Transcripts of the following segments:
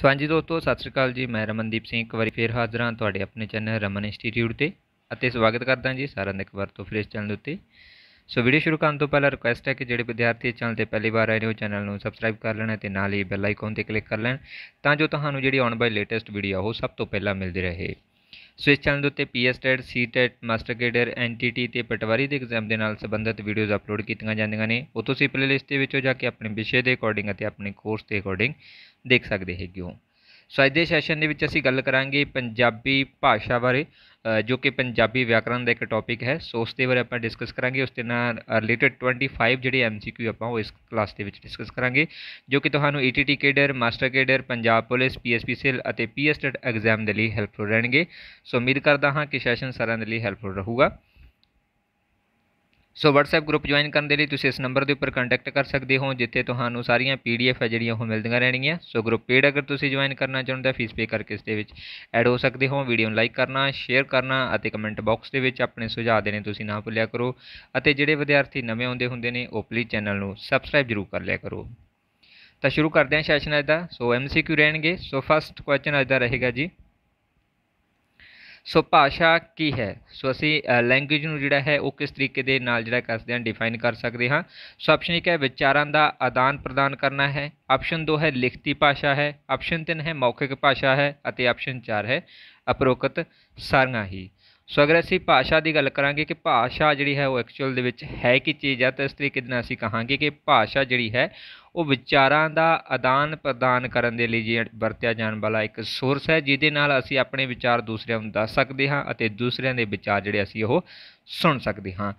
ਸਵਾਂਜੀ ਦੋਸਤੋ ਸਤਿ ਸ਼੍ਰੀ ਅਕਾਲ ਜੀ ਮੈਂ ਰਮਨਦੀਪ ਸਿੰਘ ਇੱਕ ਵਾਰੀ ਫੇਰ ਹਾਜ਼ਰ ਹਾਂ ਤੁਹਾਡੇ ਆਪਣੇ ਚੈਨਲ ਰਮਨ ਇੰਸਟੀਚਿਊਟ ਤੇ ਅਤੇ ਸਵਾਗਤ ਕਰਦਾ ਜੀ ਸਾਰਿਆਂ ਦਾ ਇੱਕ ਵਾਰ ਤੋਂ ਫਿਰ ਇਸ ਚੈਨਲ ਉੱਤੇ ਸੋ ਵੀਡੀਓ ਸ਼ੁਰੂ ਕਰਨ ਤੋਂ ਪਹਿਲਾਂ ਰਿਕੁਐਸਟ ਹੈ ਕਿ ਜਿਹੜੇ ਵਿਦਿਆਰਥੀ ਚੈਨਲ ਤੇ ਪਹਿਲੀ ਵਾਰ ਆਏ ਨੇ ਉਹ ਚੈਨਲ ਨੂੰ ਸਬਸਕ੍ਰਾਈਬ ਕਰ ਲੈਣ ਤੇ ਨਾਲ ਹੀ ਬੈਲ ਆਈਕਨ ਤੇ ਕਲਿੱਕ ਕਰ ਲੈਣ ਤਾਂ ਜੋ ਤੁਹਾਨੂੰ ਜਿਹੜੀ ਆਉਣ ਵਾਲੀ ਲੇਟੈਸਟ ਵੀਡੀਓ ਉਹ ਸਭ ਤੋਂ ਪਹਿਲਾਂ ਮਿਲਦੀ ਰਹੇ ਸਵਿਸ ਚੈਨਲ ਦੇ ਉੱਤੇ PS TET C TET master cadre NTT ਤੇ ਪਟਵਾਰੀ ਦੇ ਐਗਜ਼ਾਮ ਦੇ ਨਾਲ ਸੰਬੰਧਿਤ ਵੀਡੀਓਜ਼ ਅਪਲੋਡ ਕੀਤੀਆਂ ਜਾਂਦੀਆਂ ਨੇ ਉਹ ਤੁਸੀਂ ਪਲੇਲਿਸਟ ਦੇ ਵਿੱਚੋਂ ਜਾ ਕੇ ਆਪਣੇ ਵਿਸ਼ੇ ਦੇ ਅਕੋਰਡਿੰਗ ਅਤੇ ਆਪਣੇ ਕੋਰਸ ਦੇ ਅਕੋਰਡਿੰਗ ਦੇਖ ਸਕਦੇ ਹੈਗੇ ਹੋ ਸੋ ਅੱਜ ਦੇ ਸੈਸ਼ਨ ਦੇ ਵਿੱਚ ਅਸੀਂ ਗੱਲ ਕਰਾਂਗੇ ਪੰਜਾਬੀ ਭਾਸ਼ਾ ਬਾਰੇ ਜੋ ਕਿ ਪੰਜਾਬੀ ਵਿਆਕਰਨ ਦਾ ਇੱਕ ਟੌਪਿਕ ਹੈ ਸੋ ਉਸ ਦੇ ਬਾਰੇ ਆਪਾਂ ਡਿਸਕਸ ਕਰਾਂਗੇ ਉਸ ਦੇ ਨਾਲ ਰਿਲੇਟਡ 25 ਜਿਹੜੇ ਐਮਸੀਕਿਊ ਆਪਾਂ ਉਹ ਇਸ ਕਲਾਸ ਦੇ ਵਿੱਚ ਡਿਸਕਸ ਕਰਾਂਗੇ ਜੋ ਕਿ ਤੁਹਾਨੂੰ ATT cadre master cadre Punjab police PSPCL ਅਤੇ ਪੀਐਸਟੈਟ ਐਗਜ਼ਾਮ e ਦੇ ਲਈ ਹੈਲਪਫੁਲ ਰਹਿਣਗੇ ਸੋ ਉਮੀਦ ਕਰਦਾ ਹਾਂ ਕਿ ਸੈਸ਼ਨ ਸਾਰਿਆਂ ਦੇ ਲਈ ਹੈਲਪਫੁਲ ਰਹੂਗਾ ਸੋ WhatsApp ਗਰੁੱਪ ਜੁਆਇਨ ਕਰਨ ਦੇ ਲਈ ਤੁਸੀਂ ਇਸ ਨੰਬਰ ਦੇ ਉੱਪਰ ਕੰਟੈਕਟ ਕਰ ਸਕਦੇ ਹੋ ਜਿੱਥੇ ਤੁਹਾਨੂੰ ਸਾਰੀਆਂ PDF ਹੈ ਜਿਹੜੀਆਂ ਉਹ ਮਿਲਦੀਆਂ ਰਹਿਣਗੀਆਂ ਸੋ ਗਰੁੱਪ ਪੇਡ ਅਗਰ ਤੁਸੀਂ ਜੁਆਇਨ ਕਰਨਾ ਚਾਹੁੰਦੇ ਹੋ ਫੀਸ ਪੇ ਕਰਕੇ ਇਸ ਦੇ ਵਿੱਚ ਐਡ ਹੋ ਸਕਦੇ ਹੋ ਵੀਡੀਓ ਨੂੰ ਲਾਈਕ ਕਰਨਾ ਸ਼ੇਅਰ ਕਰਨਾ ਅਤੇ ਕਮੈਂਟ ਬਾਕਸ ਦੇ ਵਿੱਚ ਆਪਣੇ ਸੁਝਾਅ ਦੇਣੇ ਤੁਸੀਂ ਨਾ ਭੁੱਲਿਆ ਕਰੋ ਅਤੇ ਜਿਹੜੇ ਵਿਦਿਆਰਥੀ ਨਵੇਂ ਆਉਂਦੇ ਹੁੰਦੇ ਨੇ ਉਹ ਪਲੀਜ਼ ਚੈਨਲ ਨੂੰ ਸਬਸਕ੍ਰਾਈਬ ਜ਼ਰੂਰ ਕਰ ਲਿਆ ਕਰੋ ਤਾਂ ਸ਼ੁਰੂ ਕਰਦੇ ਹਾਂ ਸੈਸ਼ਨ ਅੱਜ ਦਾ ਸੋ ਐਮਸੀਕਿਊ ਰਹਿਣਗੇ ਸੋ ਫਸਟ ਕੁਐਸਚਨ ਅੱਜ ਦਾ ਰਹੇਗਾ ਜੀ ਸੋ ਭਾਸ਼ਾ ਕੀ ਹੈ ਸੋ ਅਸੀਂ ਲੈਂਗੁਏਜ ਨੂੰ ਜਿਹੜਾ ਹੈ ਉਹ ਕਿਸ ਤਰੀਕੇ ਦੇ ਨਾਲ ਜਿਹੜਾ ਕਰਦੇ ਹਾਂ ਡਿਫਾਈਨ ਕਰ ਸਕਦੇ ਹਾਂ ਸੋ ਆਪਸ਼ਨ 1 ਹੈ ਵਿਚਾਰਾਂ ਦਾ ਆਦਾਨ ਪ੍ਰਦਾਨ ਕਰਨਾ ਹੈ ਆਪਸ਼ਨ 2 ਹੈ ਲਿਖਤੀ ਭਾਸ਼ਾ ਹੈ ਆਪਸ਼ਨ 3 ਹੈ ਮੌਖਿਕ ਭਾਸ਼ਾ ਹੈ ਅਤੇ ਆਪਸ਼ਨ 4 ਹੈ ਅਪਰੋਕਤ ਸਾਰੀਆਂ ਹੀ ਸੋ ਅਗਰ ਅਸੀਂ ਭਾਸ਼ਾ ਦੀ ਗੱਲ ਕਰਾਂਗੇ ਕਿ ਭਾਸ਼ਾ ਜਿਹੜੀ ਹੈ ਉਹ ਐਕਚੁਅਲ ਦੇ ਵਿੱਚ ਹੈ ਕੀ ਚੀਜ਼ ਹੈ ਤਾਂ ਇਸ ਤਰੀਕੇ ਦੇ ਨਾਲ ਅਸੀਂ ਕਹਾਂਗੇ ਕਿ ਭਾਸ਼ਾ ਜਿਹੜੀ ਹੈ ਉਹ ਵਿਚਾਰਾਂ ਦਾ ਆਦਾਨ ਪ੍ਰਦਾਨ ਕਰਨ ਦੇ ਲਈ ਵਰਤਿਆ ਜਾਣ ਵਾਲਾ ਇੱਕ ਸੋਰਸ ਹੈ ਜਿਹਦੇ ਨਾਲ ਅਸੀਂ ਆਪਣੇ ਵਿਚਾਰ ਦੂਸਰਿਆਂ ਨੂੰ ਦੱਸ ਸਕਦੇ ਹਾਂ ਅਤੇ ਦੂਸਰਿਆਂ ਦੇ ਵਿਚਾਰ ਜਿਹੜੇ ਅਸੀਂ ਉਹ ਸੁਣ ਸਕਦੇ ਹਾਂ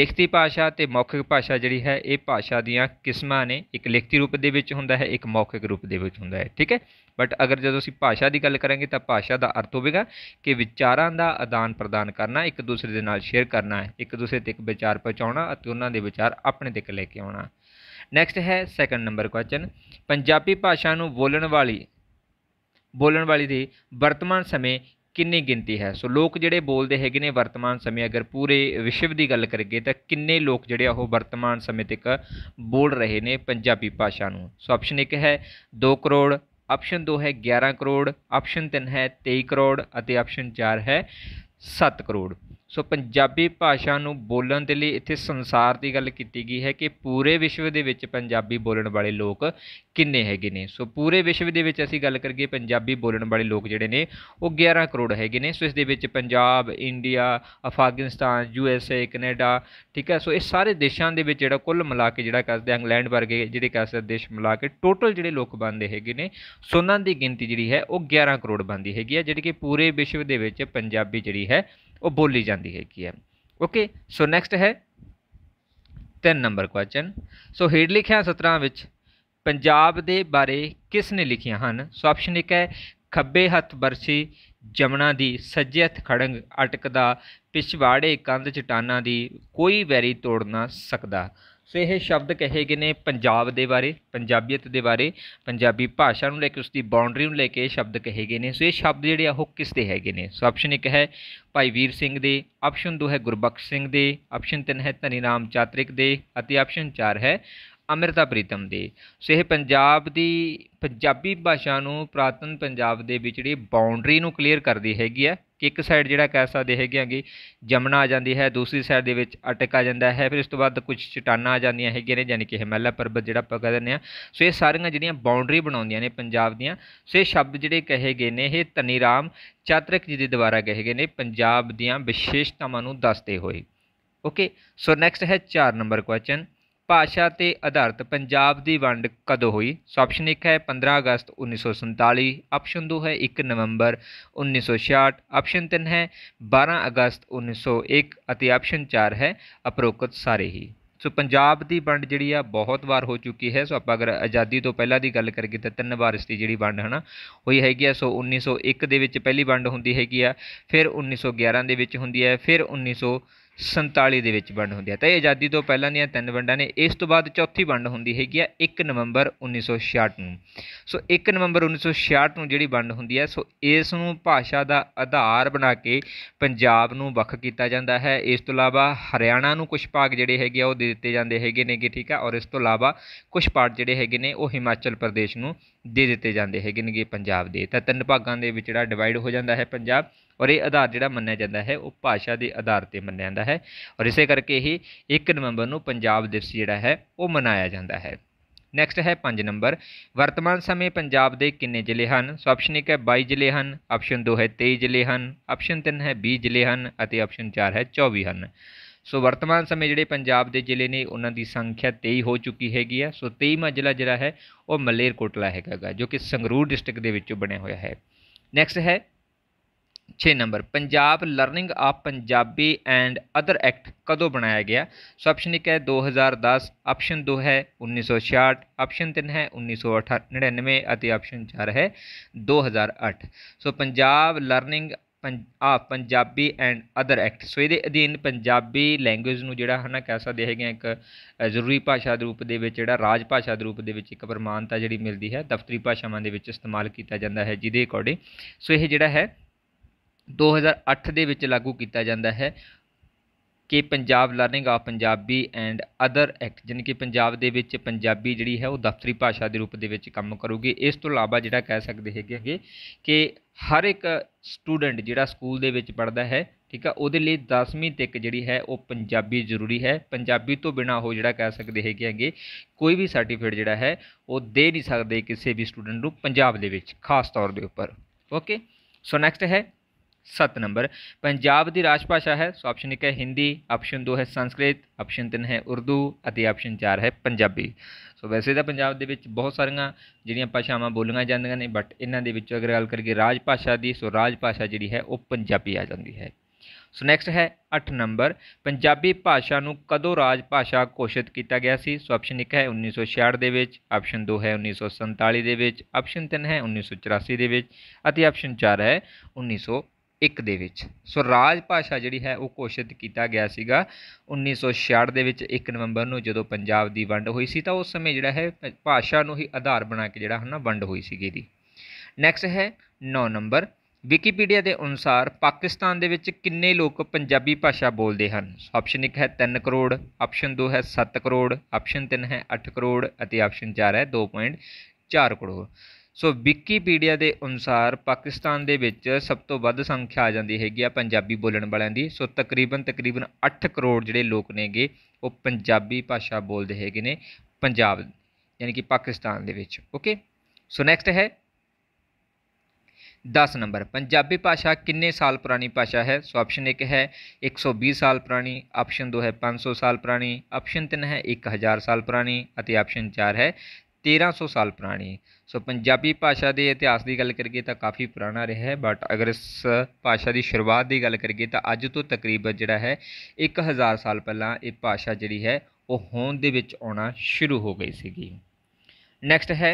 ਲਿਖਤੀ ਭਾਸ਼ਾ ਤੇ ਮੌਖਿਕ ਭਾਸ਼ਾ ਜਿਹੜੀ ਹੈ ਇਹ ਭਾਸ਼ਾ ਦੀਆਂ ਕਿਸਮਾਂ ਨੇ ਇੱਕ ਲਿਖਤੀ ਰੂਪ ਦੇ ਵਿੱਚ ਹੁੰਦਾ ਹੈ ਇੱਕ ਮੌਖਿਕ ਰੂਪ ਦੇ ਵਿੱਚ ਹੁੰਦਾ ਹੈ ਠੀਕ ਹੈ ਬਟ ਅਗਰ ਜਦੋਂ ਅਸੀਂ ਭਾਸ਼ਾ ਦੀ ਗੱਲ ਕਰਾਂਗੇ ਤਾਂ ਭਾਸ਼ਾ ਦਾ ਅਰਥ ਹੋਵੇਗਾ ਕਿ ਵਿਚਾਰਾਂ ਦਾ ਆਦਾਨ ਪ੍ਰਦਾਨ ਕਰਨਾ ਇੱਕ ਦੂਸਰੇ ਦੇ ਨਾਲ ਸ਼ੇਅਰ ਕਰਨਾ ਇੱਕ ਦੂਸਰੇ ਤੇ ਇੱਕ ਵਿਚਾਰ ਪਹੁੰਚਾਉਣਾ ਅਤੇ ਉਹਨਾਂ ਦੇ ਵਿਚਾਰ ਆਪਣੇ ਤੱਕ ਲੈ ਕੇ ਆਉਣਾ ਨੈਕਸਟ ਹੈ ਸੈਕੰਡ ਨੰਬਰ ਕੁਐਸਚਨ ਪੰਜਾਬੀ ਭਾਸ਼ਾ ਨੂੰ ਬੋਲਣ ਵਾਲੀ ਬੋਲਣ ਵਾਲੀ ਦੀ ਵਰਤਮਾਨ ਸਮੇਂ ਕਿੰਨੀ ਗਿਣਤੀ ਹੈ ਸੋ ਲੋਕ ਜਿਹੜੇ ਬੋਲਦੇ ਹੈਗੇ ਨੇ ਵਰਤਮਾਨ ਸਮੇਂ ਅਗਰ ਪੂਰੇ ਵਿਸ਼ਵ ਦੀ ਗੱਲ ਕਰੀਏ ਤਾਂ ਕਿੰਨੇ ਲੋਕ ਜਿਹੜੇ ਆ ਉਹ ਵਰਤਮਾਨ ਸਮੇਂ ਤੱਕ ਬੋਲ ਰਹੇ ਨੇ ਪੰਜਾਬੀ ਭਾਸ਼ਾ ਨੂੰ ਸੋ ਆਪਸ਼ਨ 1 ਹੈ 2 ਕਰੋੜ ਆਪਸ਼ਨ 2 ਹੈ 11 ਕਰੋੜ ਆਪਸ਼ਨ 3 ਹੈ 23 ਕਰੋੜ ਅਤੇ ਆਪਸ਼ਨ 4 ਹੈ 7 ਕਰੋੜ ਸੋ ਪੰਜਾਬੀ ਭਾਸ਼ਾ ਨੂੰ ਬੋਲਣ ਦੇ ਲਈ ਇੱਥੇ ਸੰਸਾਰ ਦੀ ਗੱਲ ਕੀਤੀ ਗਈ ਹੈ ਕਿ ਪੂਰੇ ਵਿਸ਼ਵ ਦੇ ਵਿੱਚ ਪੰਜਾਬੀ ਬੋਲਣ ਵਾਲੇ ਲੋਕ ਕਿੰਨੇ ਹੈਗੇ ਨੇ ਸੋ ਪੂਰੇ ਵਿਸ਼ਵ ਦੇ ਵਿੱਚ ਅਸੀਂ ਗੱਲ ਕਰੀਏ ਪੰਜਾਬੀ ਬੋਲਣ ਵਾਲੇ ਲੋਕ ਜਿਹੜੇ ਨੇ ਉਹ 11 ਕਰੋੜ ਹੈਗੇ ਨੇ ਸੋ ਇਸ ਦੇ ਵਿੱਚ Punjab India Afghanistan U S A Canada ਠੀਕ ਹੈ ਸੋ ਇਹ ਸਾਰੇ ਦੇਸ਼ਾਂ ਦੇ ਵਿੱਚ ਜਿਹੜਾ ਕੁੱਲ ਮਿਲਾ ਕੇ ਜਿਹੜਾ ਕਰਦੇ ਇੰਗਲੈਂਡ ਵਰਗੇ ਜਿਹੜੇ ਕਰਦੇ ਦੇਸ਼ ਮਿਲਾ ਕੇ ਟੋਟਲ ਜਿਹੜੇ ਲੋਕ ਬਣਦੇ ਹੈਗੇ ਨੇ ਸੋ ਉਹਨਾਂ ਦੀ ਗਿਣਤੀ ਜਿਹੜੀ ਹੈ ਉਹ 11 ਕਰੋੜ ਬਣਦੀ ਹੈਗੀ ਹੈ ਜਿਹੜੀ ਕਿ ਪੂਰੇ ਵਿਸ਼ਵ ਦੇ ਵਿੱਚ ਪੰਜਾਬੀ ਜਿਹੜੀ ਹੈ ਉਹ ਬੋਲੀ ਜਾਂਦੀ ਹੈਗੀ ਹੈ ਓਕੇ ਸੋ ਨੈਕਸਟ ਹੈ 10 ਨੰਬਰ ਕੁਐਸਚਨ ਸੋ ਹੇਡ ਲਿਖਿਆ 17 ਵਿੱਚ ਪੰਜਾਬ ਦੇ ਬਾਰੇ ਕਿਸ ਨੇ ਲਿਖਿਆ ਹਨ ਸੋ ਆਪਸ਼ਨ 1 ਹੈ ਖੱਬੇ ਹੱਥ ਬਰਸੀ ਜਮਨਾ ਦੀ ਸੱਜੇ ਹੱਥ ਖੜੰਗ ਅਟਕਦਾ ਪਿਛਵਾੜੇ ਕੰਧ ਚਟਾਨਾਂ ਦੀ ਕੋਈ ਵੈਰੀ ਤੋੜ ਨਾ ਸਕਦਾ ਸੋ ਇਹ ਸ਼ਬਦ ਕਹੇ ਗਏ ਨੇ ਪੰਜਾਬ ਦੇ ਬਾਰੇ ਪੰਜਾਬੀਅਤ ਦੇ ਬਾਰੇ ਪੰਜਾਬੀ ਭਾਸ਼ਾ ਨੂੰ ਲੈ ਕੇ ਉਸ ਦੀ ਬਾਉਂਡਰੀ ਨੂੰ ਲੈ ਕੇ ਸ਼ਬਦ ਕਹੇ ਗਏ ਨੇ ਸੋ ਇਹ ਸ਼ਬਦ ਜਿਹੜੇ ਆ ਉਹ ਕਿਸ ਦੇ ਹੈਗੇ ਨੇ ਸੋ ਆਪਸ਼ਨ 1 ਹੈ ਭਾਈ ਵੀਰ ਸਿੰਘ ਦੇ ਆਪਸ਼ਨ 2 ਹੈ ਗੁਰਬਖਸ਼ ਸਿੰਘ ਦੇ ਆਪਸ਼ਨ 3 ਹੈ ਧਨੀ ਰਾਮ ਚਾਤ੍ਰਿਕ ਦੇ ਅਤੇ ਆਪਸ਼ਨ 4 ਹੈ ਅਮਰਤਾ ਪ੍ਰੀਤਮ ਦੇ ਸੋ ਇਹ ਪੰਜਾਬ ਦੀ ਪੰਜਾਬੀ ਭਾਸ਼ਾ ਨੂੰ ਪ੍ਰਾਤਨ ਪੰਜਾਬ ਦੇ ਜਿਹੜੀ ਬਾਉਂਡਰੀ ਨੂੰ ਕਲੀਅਰ ਕਰਦੀ ਹੈਗੀ ਹੈ ਇੱਕ ਸਾਈਡ ਜਿਹੜਾ ਕਹਿ ਸਕਦੇ ਹੈਗੇ ਆਂਗੇ ਜਮਨਾ ਆ ਜਾਂਦੀ ਹੈ ਦੂਸਰੀ ਸਾਈਡ ਦੇ ਵਿੱਚ ਅਟਕ ਆ ਜਾਂਦਾ ਹੈ ਫਿਰ ਇਸ ਤੋਂ ਬਾਅਦ ਕੁਝ ਚਟਾਨਾਂ ਆ ਜਾਂਦੀਆਂ ਹੈਗੀਆਂ ਨੇ ਯਾਨੀ ਕਿ ਹਿਮਾਲਿਆ ਪਰਬਤ ਜਿਹੜਾ ਆਪਾਂ ਕਹਿੰਦੇ ਆ ਸੋ ਇਹ ਸਾਰੀਆਂ ਜਿਹੜੀਆਂ ਬਾਉਂਡਰੀ ਬਣਾਉਂਦੀਆਂ ਨੇ ਪੰਜਾਬ ਦੀਆਂ ਸੋ ਇਹ ਸ਼ਬਦ ਜਿਹੜੇ ਕਹੇ ਗਏ ਨੇ ਇਹ ਤਨੀਰਾਮ ਚਾਤਰਕ ਜੀ ਦੇ ਦੁਆਰਾ ਕਹੇ ਗਏ ਨੇ ਪੰਜਾਬ ਦੀਆਂ ਵਿਸ਼ੇਸ਼ਤਾਵਾਂ ਨੂੰ ਦੱਸਦੇ ਹੋਏ ਓਕੇ ਸੋ ਨੈਕਸਟ ਹੈ 4 ਨੰਬਰ ਕੁਐਸਚਨ ਭਾਸ਼ਾ ਤੇ ਆਧਾਰਿਤ ਪੰਜਾਬ ਦੀ ਵੰਡ ਕਦੋਂ ਹੋਈ ਸੋ ਆਪਸ਼ਨ 1 ਹੈ 15 ਅਗਸਤ 1947 ਆਪਸ਼ਨ 2 ਹੈ 1 ਨਵੰਬਰ 1966 ਆਪਸ਼ਨ 3 ਹੈ 12 ਅਗਸਤ 1901 ਅਤੇ ਆਪਸ਼ਨ 4 ਹੈ ਅਪਰੋਕਤ ਸਾਰੇ ਹੀ ਸੋ ਪੰਜਾਬ ਦੀ ਵੰਡ ਜਿਹੜੀ ਆ ਬਹੁਤ ਵਾਰ ਹੋ ਚੁੱਕੀ ਹੈ ਸੋ ਆਪਾਂ ਅਗਰ ਆਜ਼ਾਦੀ ਤੋਂ ਪਹਿਲਾਂ ਦੀ ਗੱਲ ਕਰੀਏ ਤਾਂ ਤਿੰਨ ਵਾਰ ਇਸ ਦੀ ਜਿਹੜੀ ਵੰਡ ਹਨਾ ਹੋਈ ਹੈਗੀ ਆ ਸੋ 1901 ਦੇ ਵਿੱਚ ਪਹਿਲੀ ਵੰਡ ਹੁੰਦੀ ਹੈਗੀ ਆ ਫਿਰ 1911 ਦੇ ਵਿੱਚ ਹੁੰਦੀ ਹੈ ਫਿਰ 47 ਦੇ ਵਿੱਚ ਵੰਡ ਹੁੰਦੀ ਹੈ ਤਾਂ ਇਹ ਆਜ਼ਾਦੀ ਤੋਂ ਪਹਿਲਾਂ ਦੀਆਂ ਤਿੰਨ ਵੰਡਾਂ ਨੇ ਇਸ ਤੋਂ ਬਾਅਦ ਚੌਥੀ ਵੰਡ ਹੁੰਦੀ ਹੈਗੀ ਆ 1 ਨਵੰਬਰ 1966 ਨੂੰ ਸੋ 1 ਨਵੰਬਰ 1966 ਨੂੰ ਜਿਹੜੀ ਵੰਡ ਹੁੰਦੀ ਹੈ ਸੋ ਇਸ ਨੂੰ ਭਾਸ਼ਾ ਦਾ ਆਧਾਰ ਬਣਾ ਕੇ ਪੰਜਾਬ ਨੂੰ ਵੱਖ ਕੀਤਾ ਜਾਂਦਾ ਹੈ ਇਸ ਤੋਂ ਇਲਾਵਾ ਹਰਿਆਣਾ ਨੂੰ ਕੁਝ ਭਾਗ ਜਿਹੜੇ ਹੈਗੇ ਆ ਉਹ ਦੇ ਦਿੱਤੇ ਜਾਂਦੇ ਹੈਗੇ ਨੇ ਠੀਕ ਆ ਔਰ ਇਸ ਤੋਂ ਇਲਾਵਾ ਕੁਝ ਪਾਰਟ ਜਿਹੜੇ ਹੈਗੇ ਨੇ ਉਹ ਹਿਮਾਚਲ ਪ੍ਰਦੇਸ਼ ਨੂੰ ਦੇ ਦਿੱਤੇ ਜਾਂਦੇ ਹੈਗੇ ਨੇਗੇ ਪੰਜਾਬ ਦੇ ਤਾਂ ਤਿੰਨ ਭਾਗਾਂ ਦੇ ਵਿੱਚ ਜਿਹੜਾ ਡਿਵਾਈਡ ਹੋ ਜਾਂਦਾ ਹੈ ਪੰਜਾਬ ਔਰ ਇਹ ਆਧਾਰ ਜਿਹੜਾ ਮੰਨਿਆ ਜਾਂਦਾ ਹੈ ਉਹ ਭਾਸ਼ਾ ਦੇ ਆਧਾਰ ਤੇ ਮੰਨਿਆ ਜਾਂਦਾ ਹੈ ਔਰ ਇਸੇ ਕਰਕੇ ਹੀ 1 ਨਵੰਬਰ ਨੂੰ ਪੰਜਾਬ ਦਿਵਸ ਜਿਹੜਾ ਹੈ ਉਹ ਮਨਾਇਆ ਜਾਂਦਾ ਹੈ ਨੈਕਸਟ ਹੈ 5 ਨੰਬਰ ਵਰਤਮਾਨ ਸਮੇਂ ਪੰਜਾਬ ਦੇ ਕਿੰਨੇ ਜ਼ਿਲ੍ਹੇ ਹਨ ਸੋ ਆਪਸ਼ਨ 1 ਹੈ 22 ਜ਼ਿਲ੍ਹੇ ਹਨ ਆਪਸ਼ਨ 2 ਹੈ 23 ਜ਼ਿਲ੍ਹੇ ਹਨ ਆਪਸ਼ਨ 3 ਹੈ 20 ਜ਼ਿਲ੍ਹੇ ਹਨ ਅਤੇ ਆਪਸ਼ਨ 4 ਹੈ 24 ਹਨ ਸੋ ਵਰਤਮਾਨ ਸਮੇਂ ਜਿਹੜੇ ਪੰਜਾਬ ਦੇ ਜ਼ਿਲ੍ਹੇ ਨੇ ਉਹਨਾਂ ਦੀ ਸੰਖਿਆ 23 ਹੋ ਚੁੱਕੀ ਹੈਗੀ ਹੈ ਸੋ 23ਵਾਂ ਜ਼ਿਲ੍ਹਾ ਜਿਹੜਾ ਹੈ ਉਹ ਮਲੇਰਕੋਟਲਾ ਹੈਗਾ ਜੋ ਕਿ ਸੰਗਰੂਰ ਡਿਸਟ੍ਰਿਕਟ ਦੇ ਵਿੱਚੋਂ ਬਣਿਆ ਹੋਇਆ ਹੈ ਨੈਕਸਟ ਹੈ 6 number Punjab learning of Punjabi and other act ਕਦੋਂ ਬਣਾਇਆ ਗਿਆ ਸੋ ਆਪਸ਼ਨ 1 ਹੈ 2010 ਆਪਸ਼ਨ 2 ਹੈ 1966 ਆਪਸ਼ਨ 3 ਹੈ 1999 ਅਤੇ ਆਪਸ਼ਨ 4 ਹੈ 2008 ਸੋ Punjab learning of Punjabi and other act so ਇਹਦੇ ਅਧੀਨ ਪੰਜਾਬੀ ਲੈਂਗੁਏਜ ਨੂੰ ਜਿਹੜਾ ਹਨਾ ਕੈਸਾ ਕਹਿ ਸਕਦੇ ਹੈਗੇ ਇੱਕ ਜ਼ਰੂਰੀ ਭਾਸ਼ਾ ਦੇ ਰੂਪ ਦੇ ਵਿੱਚ ਜਿਹੜਾ ਰਾਜ ਭਾਸ਼ਾ ਦੇ ਰੂਪ ਦੇ ਵਿੱਚ ਇੱਕ ਪ੍ਰਮਾਨਤਾ ਜਿਹੜੀ ਮਿਲਦੀ ਹੈ ਦਫ਼ਤਰੀ ਭਾਸ਼ਾਵਾਂ ਦੇ ਵਿੱਚ ਇਸਤੇਮਾਲ ਕੀਤਾ ਜਾਂਦਾ ਹੈ ਜਿਹਦੇ ਅਕੋਰਡਿੰਗ ਸੋ ਇਹ ਜਿਹੜਾ ਹੈ 2008 ਦੇ ਵਿੱਚ ਲਾਗੂ ਕੀਤਾ ਜਾਂਦਾ ਹੈ ਕਿ Punjab learning of Punjabi and other act ਜਾਨੀ ਕਿ ਪੰਜਾਬ ਦੇ ਵਿੱਚ ਪੰਜਾਬੀ ਜਿਹੜੀ ਹੈ ਉਹ ਦਫ਼ਤਰੀ ਭਾਸ਼ਾ ਦੇ ਰੂਪ ਦੇ ਵਿੱਚ ਕੰਮ ਕਰੂਗੀ ਇਸ ਤੋਂ ਇਲਾਵਾ ਜਿਹੜਾ ਕਹਿ ਸਕਦੇ ਹੈਗੇ ਹੈਗੇ ਕਿ ਹਰ ਇੱਕ ਸਟੂਡੈਂਟ ਜਿਹੜਾ ਸਕੂਲ ਦੇ ਵਿੱਚ ਪੜਦਾ ਹੈ ਠੀਕ ਆ ਉਹਦੇ ਲਈ 10ਵੀਂ ਤੱਕ ਜਿਹੜੀ ਹੈ ਉਹ ਪੰਜਾਬੀ ਜ਼ਰੂਰੀ ਹੈ ਪੰਜਾਬੀ ਤੋਂ ਬਿਨਾ ਉਹ ਜਿਹੜਾ ਕਹਿ ਸਕਦੇ ਹੈਗੇ ਹੈਗੇ ਕੋਈ ਵੀ ਸਰਟੀਫਿਕੇਟ ਜਿਹੜਾ ਹੈ ਉਹ ਦੇ ਨਹੀਂ ਸਕਦੇ ਕਿਸੇ ਵੀ ਸਟੂਡੈਂਟ ਨੂੰ ਪੰਜਾਬ ਦੇ ਵਿੱਚ ਖਾਸ ਤੌਰ ਦੇ ਉੱਪਰ ਓਕੇ ਸੋ ਨੈਕਸਟ ਹੈ 7 ਨੰਬਰ ਪੰਜਾਬ ਦੀ ਰਾਜ ਭਾਸ਼ਾ ਹੈ ਸੋ ਆਪਸ਼ਨ 1 ਹੈ ਹਿੰਦੀ ਆਪਸ਼ਨ 2 ਹੈ ਸੰਸਕ੍ਰਿਤ ਆਪਸ਼ਨ 3 ਹੈ ਉਰਦੂ ਅਤੇ ਆਪਸ਼ਨ 4 ਹੈ ਪੰਜਾਬੀ ਸੋ ਵੈਸੇ ਤਾਂ ਪੰਜਾਬ ਦੇ ਵਿੱਚ ਬਹੁਤ ਸਾਰੀਆਂ ਜਿਹੜੀਆਂ ਭਾਸ਼ਾਵਾਂ ਬੋਲੀਆਂ ਜਾਂਦੀਆਂ ਨੇ ਬਟ ਇਹਨਾਂ ਦੇ ਵਿੱਚੋਂ ਅਗਰ ਗੱਲ ਕਰੀਏ ਰਾਜ ਭਾਸ਼ਾ ਦੀ ਸੋ ਰਾਜ ਭਾਸ਼ਾ ਜਿਹੜੀ ਹੈ ਉਹ ਪੰਜਾਬੀ ਆ ਜਾਂਦੀ ਹੈ ਸੋ ਨੈਕਸਟ ਹੈ 8 ਨੰਬਰ ਪੰਜਾਬੀ ਭਾਸ਼ਾ ਨੂੰ ਕਦੋਂ ਰਾਜ ਭਾਸ਼ਾ ਘੋਸ਼ਿਤ ਕੀਤਾ ਗਿਆ ਸੀ ਸੋ ਆਪਸ਼ਨ 1 ਹੈ 1966 ਦੇ ਵਿੱਚ ਆਪਸ਼ਨ 2 ਹੈ 1947 ਦੇ ਵਿੱਚ ਆਪਸ਼ਨ 3 ਹੈ 1984 ਦੇ ਵਿੱਚ ਅਤੇ ਆਪਸ਼ਨ 4 ਹੈ ਇੱਕ ਦੇ ਵਿੱਚ ਸੋ ਰਾਜ ਭਾਸ਼ਾ ਜਿਹੜੀ ਹੈ ਉਹ ਘੋਸ਼ਿਤ ਕੀਤਾ ਗਿਆ ਸੀਗਾ 1966 ਦੇ ਵਿੱਚ 1 ਨਵੰਬਰ ਨੂੰ ਜਦੋਂ ਪੰਜਾਬ ਦੀ ਵੰਡ ਹੋਈ ਸੀ ਤਾਂ ਉਸ ਸਮੇਂ ਜਿਹੜਾ ਹੈ ਭਾਸ਼ਾ ਨੂੰ ਹੀ ਆਧਾਰ ਬਣਾ ਕੇ ਜਿਹੜਾ ਹਨਾ ਵੰਡ ਹੋਈ ਸੀਗੀ ਦੀ ਨੈਕਸਟ ਹੈ 9 ਨੰਬਰ ਵਿਕੀਪੀਡੀਆ ਦੇ ਅਨੁਸਾਰ ਪਾਕਿਸਤਾਨ ਦੇ ਵਿੱਚ ਕਿੰਨੇ ਲੋਕ ਪੰਜਾਬੀ ਭਾਸ਼ਾ ਬੋਲਦੇ ਹਨ ਆਪਸ਼ਨ 1 ਹੈ 3 ਕਰੋੜ ਆਪਸ਼ਨ 2 ਹੈ 7 ਕਰੋੜ ਆਪਸ਼ਨ 3 ਹੈ 8 ਕਰੋੜ ਅਤੇ ਆਪਸ਼ਨ 4 ਹੈ 2.4 ਕਰੋੜ ਸੋ ਵਿਕੀਪੀਡੀਆ ਦੇ ਅਨੁਸਾਰ ਪਾਕਿਸਤਾਨ ਦੇ ਵਿੱਚ ਸਭ ਤੋਂ ਵੱਧ ਸੰਖਿਆ ਆ ਜਾਂਦੀ ਹੈਗੀ ਆ ਪੰਜਾਬੀ ਬੋਲਣ ਵਾਲਿਆਂ ਦੀ ਸੋ ਤਕਰੀਬਨ ਤਕਰੀਬਨ 8 ਕਰੋੜ ਜਿਹੜੇ ਲੋਕ ਨੇਗੇ ਉਹ ਪੰਜਾਬੀ ਭਾਸ਼ਾ ਬੋਲਦੇ ਹੈਗੇ ਨੇ ਪੰਜਾਬ ਯਾਨੀ ਕਿ ਪਾਕਿਸਤਾਨ ਦੇ ਵਿੱਚ ਓਕੇ ਸੋ ਨੈਕਸਟ ਹੈ 10 ਨੰਬਰ ਪੰਜਾਬੀ ਭਾਸ਼ਾ ਕਿੰਨੇ ਸਾਲ ਪੁਰਾਣੀ ਭਾਸ਼ਾ ਹੈ ਸੋ ਆਪਸ਼ਨ 1 ਹੈ 120 ਸਾਲ ਪੁਰਾਣੀ ਆਪਸ਼ਨ 2 ਹੈ 500 ਸਾਲ ਪੁਰਾਣੀ ਆਪਸ਼ਨ 3 ਹੈ 1000 ਸਾਲ ਪੁਰਾਣੀ ਅਤੇ ਆਪਸ਼ਨ 4 ਹੈ 1300 ਸਾਲ ਪੁਰਾਣੀ ਸੋ ਪੰਜਾਬੀ ਭਾਸ਼ਾ ਦੇ ਇਤਿਹਾਸ ਦੀ ਗੱਲ ਕਰੀਏ ਤਾਂ ਕਾਫੀ ਪੁਰਾਣਾ ਰਿਹਾ ਹੈ ਬਟ ਅਗਰ ਇਸ ਭਾਸ਼ਾ ਦੀ ਸ਼ੁਰੂਆਤ ਦੀ ਗੱਲ ਕਰੀਏ ਤਾਂ ਅੱਜ ਤੋਂ ਤਕਰੀਬਨ ਜਿਹੜਾ ਹੈ 1000 ਸਾਲ ਪਹਿਲਾਂ ਇਹ ਭਾਸ਼ਾ ਜਿਹੜੀ ਹੈ ਉਹ ਹੋਂਦ ਦੇ ਵਿੱਚ ਆਉਣਾ ਸ਼ੁਰੂ ਹੋ ਗਈ ਸੀਗੀ ਨੈਕਸਟ ਹੈ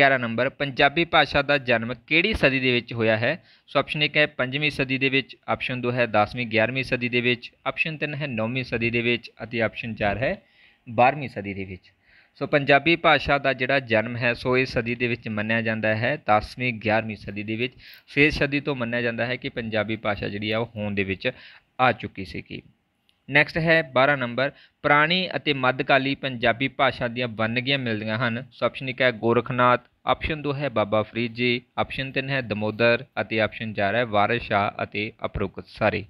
11 ਨੰਬਰ ਪੰਜਾਬੀ ਭਾਸ਼ਾ ਦਾ ਜਨਮ ਕਿਹੜੀ ਸਦੀ ਦੇ ਵਿੱਚ ਹੋਇਆ ਹੈ ਸੋ ਆਪਸ਼ਨ 1 ਹੈ 5ਵੀਂ ਸਦੀ ਦੇ ਵਿੱਚ ਆਪਸ਼ਨ 2 ਹੈ 10ਵੀਂ 11ਵੀਂ ਸਦੀ ਦੇ ਵਿੱਚ ਆਪਸ਼ਨ 3 ਹੈ 9ਵੀਂ ਸਦੀ ਦੇ ਵਿੱਚ ਅਤੇ ਆਪਸ਼ਨ 4 ਹੈ 12ਵੀਂ ਸਦੀ ਦੇ ਵਿੱਚ ਸੋ ਪੰਜਾਬੀ ਭਾਸ਼ਾ ਦਾ ਜਿਹੜਾ ਜਨਮ ਹੈ ਸੋ ਇਸ ਸਦੀ ਦੇ ਵਿੱਚ ਮੰਨਿਆ ਜਾਂਦਾ ਹੈ 10ਵੀਂ 11ਵੀਂ ਸਦੀ ਦੇ ਵਿੱਚ ਫੇਰ ਸਦੀ ਤੋਂ ਮੰਨਿਆ ਜਾਂਦਾ ਹੈ ਕਿ ਪੰਜਾਬੀ ਭਾਸ਼ਾ ਜਿਹੜੀ ਆ ਉਹ ਹੋਂਦ ਦੇ ਵਿੱਚ ਆ ਚੁੱਕੀ ਸੀਗੀ ਨੈਕਸਟ ਹੈ 12 ਨੰਬਰ ਪ੍ਰਾਣੀ ਅਤੇ ਮੱਧਕਾਲੀ ਪੰਜਾਬੀ ਭਾਸ਼ਾ ਦੀਆਂ ਵੰਨਗੀਆਂ ਮਿਲਦੀਆਂ ਹਨ ਸੋ ਆਪਸ਼ਨ ਇੱਕ ਹੈ ਗੋਰਖਨਾਥ ਆਪਸ਼ਨ 2 ਹੈ ਬਾਬਾ ਫਰੀਦ ਜੀ ਆਪਸ਼ਨ 3 ਹੈ ਦਮੋਦਰ ਅਤੇ ਆਪਸ਼ਨ 4 ਹੈ ਵਾਰਿਸ ਸ਼ਾਹ ਅਤੇ ਅਪਰੁਕਤ ਸਾਰੇ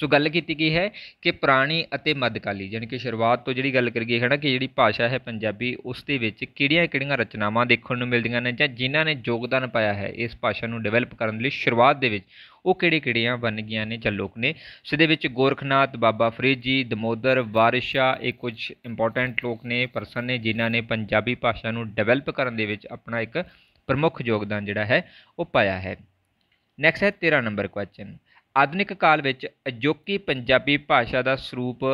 ਸੋ ਗੱਲ ਕੀਤੀ ਗਈ ਹੈ ਕਿ ਪ੍ਰਾਣੀ ਅਤੇ ਮੱਧਕਾਲੀ ਯਾਨੀ ਕਿ ਸ਼ੁਰੂਆਤ ਤੋਂ ਜਿਹੜੀ ਗੱਲ ਕਰੀਏ ਹੈ ਨਾ ਕਿ ਜਿਹੜੀ ਭਾਸ਼ਾ ਹੈ ਪੰਜਾਬੀ ਉਸ ਦੇ ਵਿੱਚ ਕਿਹੜੀਆਂ-ਕਿਹੜੀਆਂ ਰਚਨਾਵਾਂ ਦੇਖਣ ਨੂੰ ਮਿਲਦੀਆਂ ਨੇ ਜਾਂ ਜਿਨ੍ਹਾਂ ਨੇ ਯੋਗਦਾਨ ਪਾਇਆ ਹੈ ਇਸ ਭਾਸ਼ਾ ਨੂੰ ਡਿਵੈਲਪ ਕਰਨ ਲਈ ਸ਼ੁਰੂਆਤ ਦੇ ਵਿੱਚ ਉਹ ਕਿਹੜੇ-ਕਿਹੜੀਆਂ ਬਣ ਗਈਆਂ ਨੇ ਜਾਂ ਲੋਕ ਨੇ ਸੋ ਦੇ ਵਿੱਚ ਗੋਰਖਨਾਥ ਬਾਬਾ ਫਰੀਦ ਜੀ ਦਮੋਦਰ ਵਾਰਿਸ਼ਾ ਇਹ ਕੁਝ ਇੰਪੋਰਟੈਂਟ ਲੋਕ ਨੇ ਪਰਸਨ ਨੇ ਜਿਨ੍ਹਾਂ ਨੇ ਪੰਜਾਬੀ ਭਾਸ਼ਾ ਨੂੰ ਡਿਵੈਲਪ ਕਰਨ ਦੇ ਵਿੱਚ ਆਪਣਾ ਇੱਕ ਪ੍ਰਮੁੱਖ ਯੋਗਦਾਨ ਜਿਹੜਾ ਹੈ ਉਹ ਪਾਇਆ ਹੈ ਨੈਕਸਟ ਹੈ 13 ਨੰਬਰ ਕੁਐਸਚਨ ਆਧੁਨਿਕ ਕਾਲ ਵਿੱਚ ਅਜੋਕੀ ਪੰਜਾਬੀ ਭਾਸ਼ਾ ਦਾ ਸਰੂਪ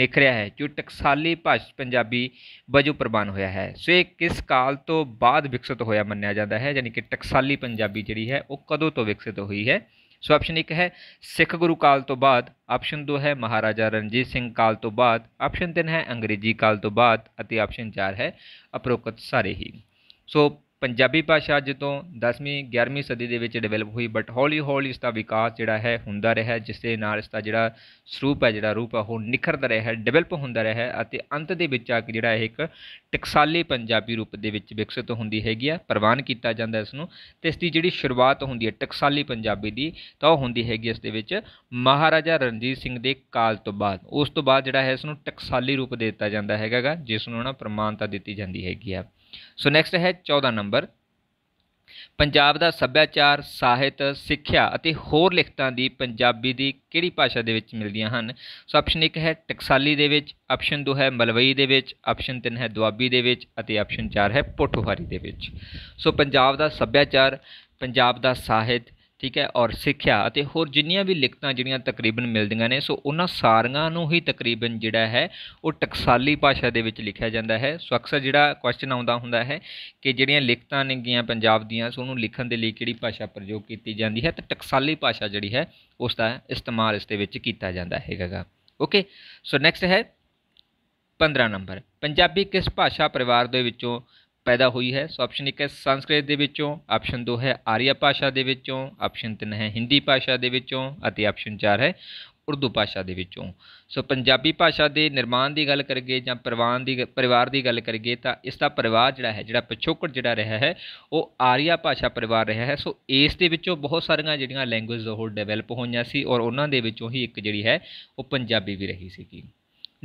ਨਿਖਰਿਆ ਹੈ ਜੋ ਟਕਸਾਲੀ ਭਾਸ਼ਾ ਪੰਜਾਬੀ ਵਜੋਂ ਪ੍ਰਵਾਨ ਹੋਇਆ ਹੈ ਸੋ ਇਹ ਕਿਸ ਕਾਲ ਤੋਂ ਬਾਅਦ ਵਿਕਸਿਤ ਹੋਇਆ ਮੰਨਿਆ ਜਾਂਦਾ ਹੈ ਯਾਨੀ ਕਿ ਟਕਸਾਲੀ ਪੰਜਾਬੀ ਜਿਹੜੀ ਹੈ ਉਹ ਕਦੋਂ ਤੋਂ ਵਿਕਸਿਤ ਹੋਈ ਹੈ ਸੋ ਆਪਸ਼ਨ 1 ਹੈ ਸਿੱਖ ਗੁਰੂ ਕਾਲ ਤੋਂ ਬਾਅਦ ਆਪਸ਼ਨ 2 ਹੈ ਮਹਾਰਾਜਾ ਰਣਜੀਤ ਸਿੰਘ ਕਾਲ ਤੋਂ ਬਾਅਦ ਆਪਸ਼ਨ 3 ਹੈ ਅੰਗਰੇਜ਼ੀ ਕਾਲ ਤੋਂ ਬਾਅਦ ਅਤੇ ਆਪਸ਼ਨ 4 ਹੈ ਅਪਰੋਕਤ ਸਾਰੇ ਹੀ ਸੋ ਪੰਜਾਬੀ ਭਾਸ਼ਾ ਤੋਂ 10ਵੀਂ 11ਵੀਂ ਸਦੀ ਦੇ ਵਿੱਚ ਡਿਵੈਲਪ ਹੋਈ ਬਟ ਹੌਲੀ ਹੌਲੀ ਇਸ ਦਾ ਵਿਕਾਸ ਜਿਹੜਾ ਹੈ ਹੁੰਦਾ ਰਿਹਾ ਜਿਸ ਦੇ ਨਾਲ ਇਸ ਦਾ ਜਿਹੜਾ ਸਰੂਪ ਹੈ ਜਿਹੜਾ ਰੂਪ ਹੈ ਉਹ ਨਿਖਰਦਾ ਰਿਹਾ ਹੈ ਡਿਵੈਲਪ ਹੁੰਦਾ ਰਿਹਾ ਹੈ ਅਤੇ ਅੰਤ ਦੇ ਵਿੱਚ ਆ ਕੇ ਜਿਹੜਾ ਇਹ ਇੱਕ ਟਕਸਾਲੀ ਪੰਜਾਬੀ ਰੂਪ ਦੇ ਵਿੱਚ ਵਿਕਸਿਤ ਹੁੰਦੀ ਹੈਗੀ ਆ ਪ੍ਰਵਾਨ ਕੀਤਾ ਜਾਂਦਾ ਇਸ ਨੂੰ ਤੇ ਇਸ ਦੀ ਜਿਹੜੀ ਸ਼ੁਰੂਆਤ ਹੁੰਦੀ ਹੈ ਟਕਸਾਲੀ ਪੰਜਾਬੀ ਦੀ ਤਾਂ ਉਹ ਹੁੰਦੀ ਹੈਗੀ ਇਸ ਦੇ ਵਿੱਚ ਮਹਾਰਾਜਾ ਰਣਜੀਤ ਸਿੰਘ ਦੇ ਕਾਲ ਤੋਂ ਬਾਅਦ ਉਸ ਤੋਂ ਬਾਅਦ ਜਿਹੜਾ ਹੈ ਇਸ ਨੂੰ ਟਕਸਾਲੀ ਰੂਪ ਦੇ ਦਿੱਤਾ ਜਾਂਦਾ ਹੈਗਾਗਾ ਜਿਸ ਨੂੰ ਨਾ ਪ੍ਰਮਾਣਤਾ ਦਿੱਤੀ ਜਾਂਦੀ ਹੈਗੀ ਆ ਸੋ ਨੈਕਸਟ ਹੈ 14 ਨੰਬਰ ਪੰਜਾਬ ਦਾ ਸੱਭਿਆਚਾਰ ਸਾਹਿਤ ਸਿੱਖਿਆ ਅਤੇ ਹੋਰ ਲਿਖਤਾਂ ਦੀ ਪੰਜਾਬੀ ਦੀ ਕਿਹੜੀ ਭਾਸ਼ਾ ਦੇ ਵਿੱਚ ਮਿਲਦੀਆਂ ਹਨ ਸੋ ਆਪਸ਼ਨ 1 ਹੈ ਟਕਸਾਲੀ ਦੇ ਵਿੱਚ ਆਪਸ਼ਨ 2 ਹੈ ਮਲਵਈ ਦੇ ਵਿੱਚ ਆਪਸ਼ਨ 3 ਹੈ ਦੁਆਬੀ ਦੇ ਵਿੱਚ ਅਤੇ ਆਪਸ਼ਨ 4 ਹੈ ਪੋਠੋਹਾਰੀ ਦੇ ਵਿੱਚ ਸੋ ਪੰਜਾਬ ਦਾ ਸੱਭਿਆਚਾਰ ਪੰਜਾਬ ਦਾ ਸਾਹਿਤ ਠੀਕ ਹੈ ਔਰ ਸਿੱਖਿਆ ਅਤੇ ਹੋਰ ਜਿੰਨੀਆਂ ਵੀ ਲਿਖਤਾਂ ਜਿਹੜੀਆਂ ਤਕਰੀਬਨ ਮਿਲਦੀਆਂ ਨੇ ਸੋ ਉਹਨਾਂ ਸਾਰੀਆਂ ਨੂੰ ਹੀ ਤਕਰੀਬਨ ਜਿਹੜਾ ਹੈ ਉਹ ਟਕਸਾਲੀ ਭਾਸ਼ਾ ਦੇ ਵਿੱਚ ਲਿਖਿਆ ਜਾਂਦਾ ਹੈ ਸੋ ਅਕਸਰ ਜਿਹੜਾ ਕੁਐਸਚਨ ਆਉਂਦਾ ਹੁੰਦਾ ਹੈ ਕਿ ਜਿਹੜੀਆਂ ਲਿਖਤਾਂ ਨੇਗੀਆਂ ਪੰਜਾਬ ਦੀਆਂ ਸੋ ਉਹਨੂੰ ਲਿਖਣ ਦੇ ਲਈ ਕਿਹੜੀ ਭਾਸ਼ਾ ਪ੍ਰਯੋਗ ਕੀਤੀ ਜਾਂਦੀ ਹੈ ਤਾਂ ਟਕਸਾਲੀ ਭਾਸ਼ਾ ਜਿਹੜੀ ਹੈ ਉਸ ਦਾ ਇਸਤੇਮਾਲ ਇਸ ਦੇ ਵਿੱਚ ਕੀਤਾ ਜਾਂਦਾ ਹੈਗਾਗਾ ਓਕੇ ਸੋ ਨੈਕਸਟ ਹੈ 15 ਨੰਬਰ ਪੰਜਾਬੀ ਕਿਸ ਭਾਸ਼ਾ ਪਰਿਵਾਰ ਦੇ ਵਿੱਚੋਂ ਪੈਦਾ ਹੋਈ ਹੈ ਸੋ ਆਪਸ਼ਨ 1 ਹੈ ਸੰਸਕ੍ਰਿਤ ਦੇ ਵਿੱਚੋਂ ਆਪਸ਼ਨ 2 ਹੈ ਆਰੀਆ ਭਾਸ਼ਾ ਦੇ ਵਿੱਚੋਂ ਆਪਸ਼ਨ 3 ਹੈ ਹਿੰਦੀ ਭਾਸ਼ਾ ਦੇ ਵਿੱਚੋਂ ਅਤੇ ਆਪਸ਼ਨ 4 ਹੈ ਉਰਦੂ ਭਾਸ਼ਾ ਦੇ ਵਿੱਚੋਂ ਸੋ ਪੰਜਾਬੀ ਭਾਸ਼ਾ ਦੇ ਨਿਰਮਾਣ ਦੀ ਗੱਲ ਕਰੀਏ ਜਾਂ ਪਰਿਵਾਰ ਦੀ ਪਰਿਵਾਰ ਦੀ ਗੱਲ ਕਰੀਏ ਤਾਂ ਇਸ ਦਾ ਪਰਿਵਾਰ ਜਿਹੜਾ ਹੈ ਜਿਹੜਾ ਪਿਛੋਕੜ ਜਿਹੜਾ ਰਿਹਾ ਹੈ ਉਹ ਆਰੀਆ ਭਾਸ਼ਾ ਪਰਿਵਾਰ ਰਿਹਾ ਹੈ ਸੋ ਇਸ ਦੇ ਵਿੱਚੋਂ ਬਹੁਤ ਸਾਰੀਆਂ ਜਿਹੜੀਆਂ ਲੈਂਗੁਏਜ ਉਹ ਡਿਵੈਲਪ ਹੋਈਆਂ ਸੀ ਔਰ ਉਹਨਾਂ ਦੇ ਵਿੱਚੋਂ ਹੀ ਇੱਕ ਜਿਹੜੀ ਹੈ ਉਹ ਪੰਜਾਬੀ ਵੀ ਰਹੀ ਸੀਗੀ